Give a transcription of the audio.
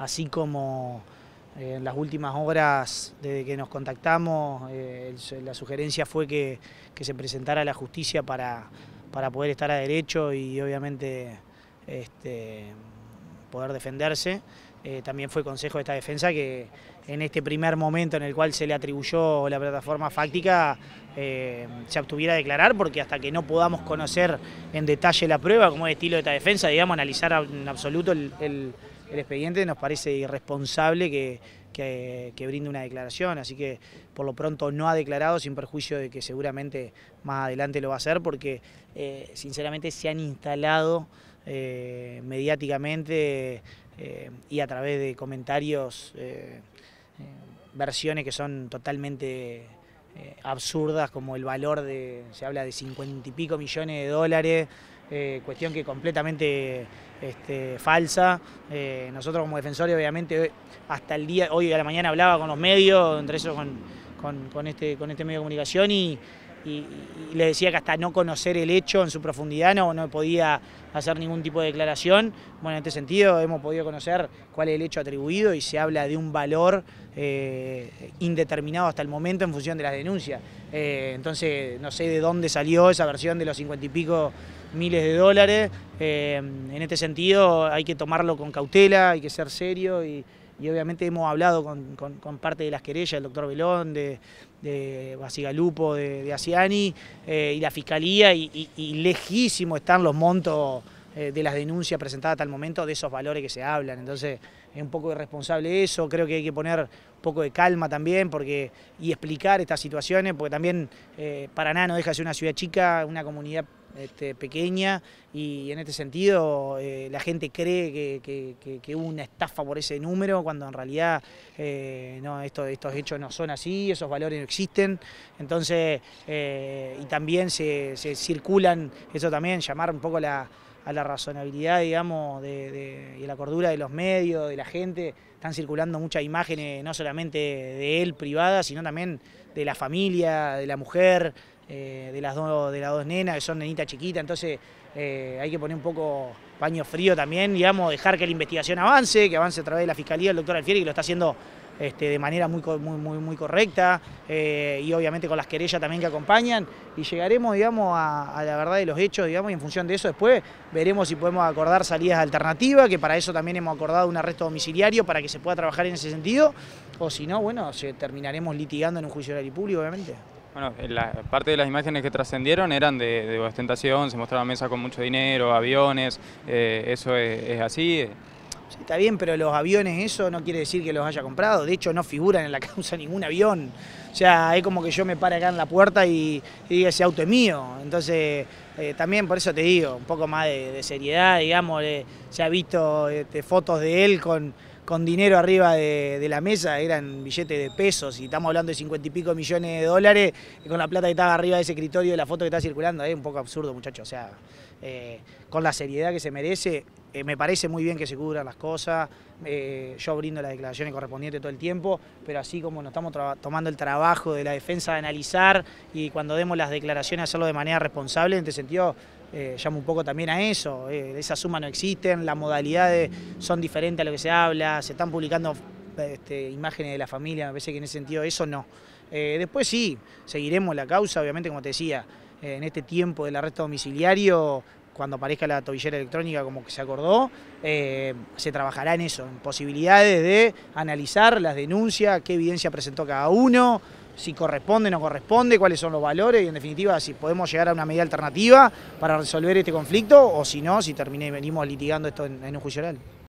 así como eh, en las últimas horas desde que nos contactamos, eh, la sugerencia fue que, se presentara la justicia para, poder estar a derecho y obviamente este, poder defenderse. Eh, también fue consejo de esta defensa que en este primer momento en el cual se le atribuyó la plataforma fáctica se obtuviera a declarar porque hasta que no podamos conocer en detalle la prueba, como es estilo de esta defensa, digamos, analizar en absoluto el el expediente, nos parece irresponsable que, brinde una declaración, así que por lo pronto no ha declarado sin perjuicio de que seguramente más adelante lo va a hacer porque eh, sinceramente se han instalado eh, mediáticamente eh, y a través de comentarios versiones que son totalmente eh, absurdas como el valor de, se habla de cincuenta y pico millones de dólares, eh, cuestión que completamente este, falsa. Eh, nosotros como defensores, obviamente, hasta el día, hoy a la mañana hablaba con los medios, entre ellos con, este, con este medio de comunicación y y, le decía que hasta no conocer el hecho en su profundidad no, no podía hacer ningún tipo de declaración. Bueno, en este sentido hemos podido conocer cuál es el hecho atribuido y se habla de un valor eh, indeterminado hasta el momento en función de las denuncias. Eh, entonces, no sé de dónde salió esa versión de los cincuenta y pico miles de dólares. Eh, en este sentido hay que tomarlo con cautela, hay que ser serio y y obviamente hemos hablado con, parte de las querellas, el doctor Belón, de, de Basigalupo, de, Asiani eh, y la fiscalía y, lejísimos están los montos eh, de las denuncias presentadas hasta el momento, de esos valores que se hablan. Entonces es un poco irresponsable eso, creo que hay que poner un poco de calma también porque, y explicar estas situaciones, porque también eh, Paraná no deja de ser una ciudad chica, una comunidad este, pequeña y en este sentido eh, la gente cree que, hubo una estafa por ese número cuando en realidad no, estos hechos no son así, esos valores no existen, entonces y también se circulan, eso también, llamar un poco la a la razonabilidad, digamos, de, y a la cordura de los medios, de la gente. Están circulando muchas imágenes, no solamente de él privada, sino también de la familia, de la mujer, eh, de, las dos nenas, que son nenitas chiquitas. Entonces eh, hay que poner un poco paño frío también, digamos, dejar que la investigación avance, que avance a través de la Fiscalía, el doctor Alfieri, que lo está haciendo este, de manera muy, muy, correcta eh, y obviamente con las querellas también que acompañan y llegaremos, digamos, a, la verdad de los hechos, digamos, y en función de eso después veremos si podemos acordar salidas alternativas, que para eso también hemos acordado un arresto domiciliario para que se pueda trabajar en ese sentido, o si no, bueno, terminaremos litigando en un juicio de y público, obviamente. Bueno, la, parte de las imágenes que trascendieron eran de, ostentación, se mostraba mesa con mucho dinero, aviones, eh, ¿eso es así? Eh está bien, pero los aviones, eso no quiere decir que los haya comprado. De hecho, no figuran en la causa ningún avión. O sea, es como que yo me pare acá en la puerta y, ese auto es mío. Entonces, eh, también por eso te digo, un poco más de, seriedad, digamos. se ha visto este, fotos de él con, con dinero arriba de, la mesa, eran billetes de pesos, y estamos hablando de cincuenta y pico millones de dólares, con la plata que estaba arriba de ese escritorio y la foto que está circulando, es un poco absurdo, muchachos. O sea, eh, con la seriedad que se merece, eh, me parece muy bien que se cubran las cosas, eh, yo brindo las declaraciones correspondientes todo el tiempo, pero así como nos estamos tomando el trabajo de la defensa de analizar y cuando demos las declaraciones hacerlo de manera responsable, en este sentido eh, llamo un poco también a eso, esas sumas no existen, las modalidades son diferentes a lo que se habla, se están publicando este, imágenes de la familia, me parece que en ese sentido eso no. después sí, seguiremos la causa, obviamente como te decía, en este tiempo del arresto domiciliario cuando aparezca la tobillera electrónica como que se acordó, eh, se trabajará en eso, en posibilidades de analizar las denuncias, qué evidencia presentó cada uno, si corresponde o no corresponde, cuáles son los valores y en definitiva si podemos llegar a una medida alternativa para resolver este conflicto o si no, si venimos litigando esto en, en un juicio oral.